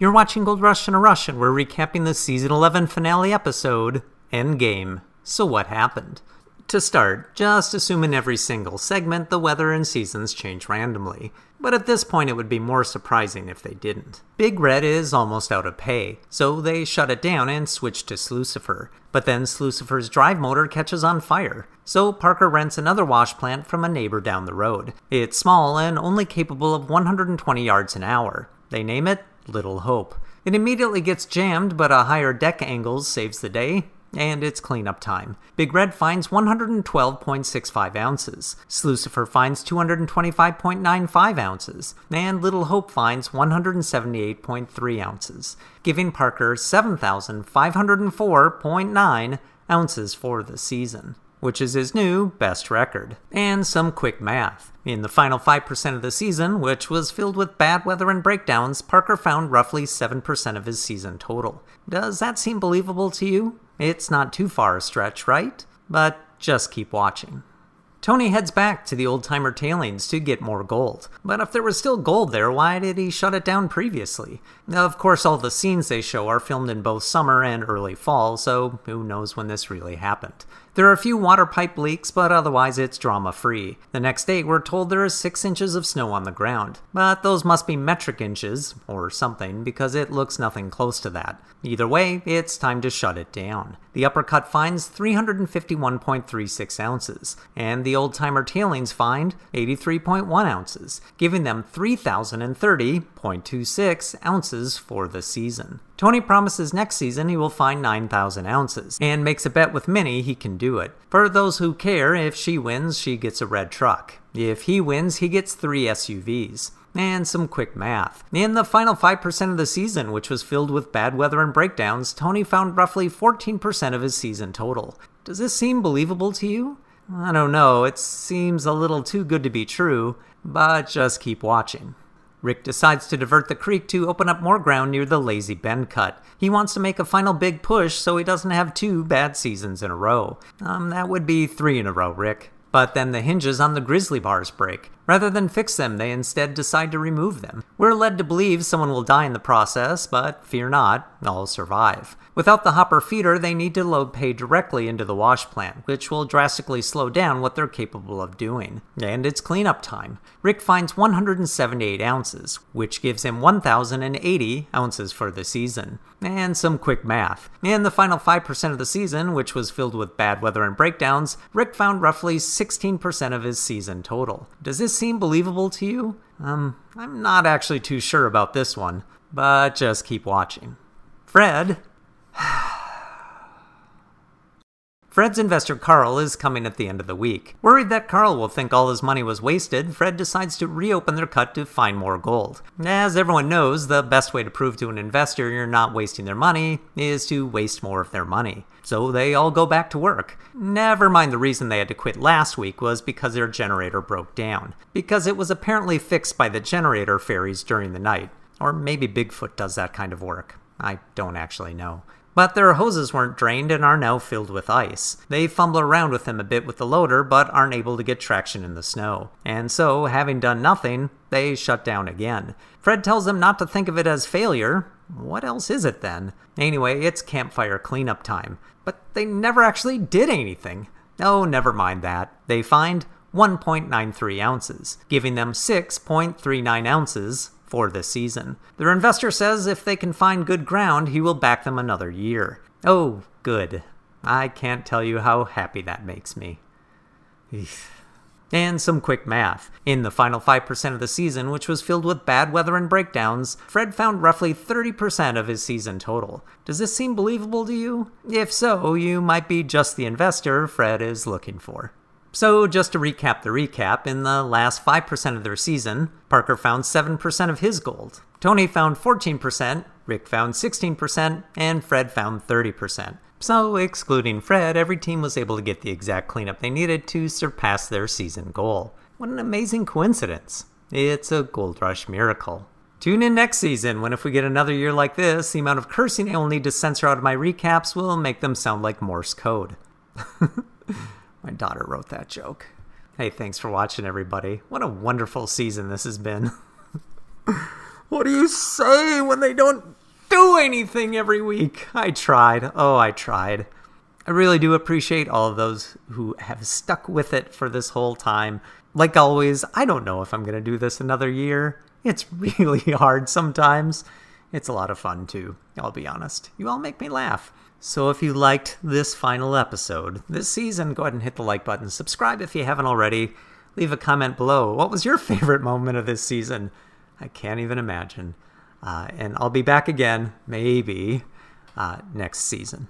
You're watching Gold Rush in a Rush, and we're recapping the Season 11 finale episode, Endgame. So, what happened? To start, just assume in every single segment the weather and seasons change randomly. But at this point, it would be more surprising if they didn't. Big Red is almost out of pay, so they shut it down and switch to Slucifer. But then Slucifer's drive motor catches on fire, so Parker rents another wash plant from a neighbor down the road. It's small and only capable of 120 yards an hour. They name it little hope. It immediately gets jammed, but a higher deck angle saves the day, and it's cleanup time. Big Red finds 112.65 ounces, Slucifer finds 225.95 ounces, and Little Hope finds 178.3 ounces, giving Parker 7,504.9 ounces for the season which is his new best record, and some quick math. In the final 5% of the season, which was filled with bad weather and breakdowns, Parker found roughly 7% of his season total. Does that seem believable to you? It's not too far a stretch, right? But just keep watching. Tony heads back to the old timer tailings to get more gold. But if there was still gold there, why did he shut it down previously? Of course, all the scenes they show are filmed in both summer and early fall, so who knows when this really happened. There are a few water pipe leaks, but otherwise it's drama free. The next day, we're told there is 6 inches of snow on the ground, but those must be metric inches, or something, because it looks nothing close to that. Either way, it's time to shut it down. The uppercut finds 351.36 ounces, and the old timer tailings find 83.1 ounces, giving them 3,030.26 ounces for the season. Tony promises next season he will find 9,000 ounces, and makes a bet with Minnie he can do it. For those who care, if she wins, she gets a red truck. If he wins, he gets three SUVs and some quick math. In the final 5% of the season, which was filled with bad weather and breakdowns, Tony found roughly 14% of his season total. Does this seem believable to you? I don't know, it seems a little too good to be true, but just keep watching. Rick decides to divert the creek to open up more ground near the Lazy Bend cut. He wants to make a final big push so he doesn't have two bad seasons in a row. Um, that would be three in a row, Rick. But then the hinges on the grizzly bars break. Rather than fix them, they instead decide to remove them. We're led to believe someone will die in the process, but fear not, all survive. Without the hopper feeder, they need to load pay directly into the wash plant, which will drastically slow down what they're capable of doing. And it's cleanup time. Rick finds 178 ounces, which gives him 1,080 ounces for the season. And some quick math. In the final 5% of the season, which was filled with bad weather and breakdowns, Rick found roughly 16% of his season total. Does this seem believable to you? Um, I'm not actually too sure about this one, but just keep watching. Fred, Fred's investor Carl is coming at the end of the week. Worried that Carl will think all his money was wasted, Fred decides to reopen their cut to find more gold. As everyone knows, the best way to prove to an investor you're not wasting their money is to waste more of their money. So they all go back to work. Never mind the reason they had to quit last week was because their generator broke down, because it was apparently fixed by the generator fairies during the night. Or maybe Bigfoot does that kind of work. I don't actually know but their hoses weren't drained and are now filled with ice. They fumble around with them a bit with the loader, but aren't able to get traction in the snow. And so, having done nothing, they shut down again. Fred tells them not to think of it as failure. What else is it then? Anyway, it's campfire cleanup time. But they never actually did anything. Oh, never mind that. They find 1.93 ounces, giving them 6.39 ounces for this season. Their investor says if they can find good ground, he will back them another year. Oh, good. I can't tell you how happy that makes me. And some quick math. In the final 5% of the season, which was filled with bad weather and breakdowns, Fred found roughly 30% of his season total. Does this seem believable to you? If so, you might be just the investor Fred is looking for. So, just to recap the recap, in the last 5% of their season, Parker found 7% of his gold, Tony found 14%, Rick found 16%, and Fred found 30%. So, excluding Fred, every team was able to get the exact cleanup they needed to surpass their season goal. What an amazing coincidence! It's a Gold Rush miracle. Tune in next season when, if we get another year like this, the amount of cursing I will need to censor out of my recaps will make them sound like Morse code. My daughter wrote that joke. Hey, thanks for watching, everybody. What a wonderful season this has been. what do you say when they don't do anything every week? I tried. Oh, I tried. I really do appreciate all of those who have stuck with it for this whole time. Like always, I don't know if I'm going to do this another year. It's really hard sometimes. It's a lot of fun too, I'll be honest. You all make me laugh. So if you liked this final episode this season, go ahead and hit the like button. Subscribe if you haven't already. Leave a comment below. What was your favorite moment of this season? I can't even imagine. Uh, and I'll be back again, maybe, uh, next season.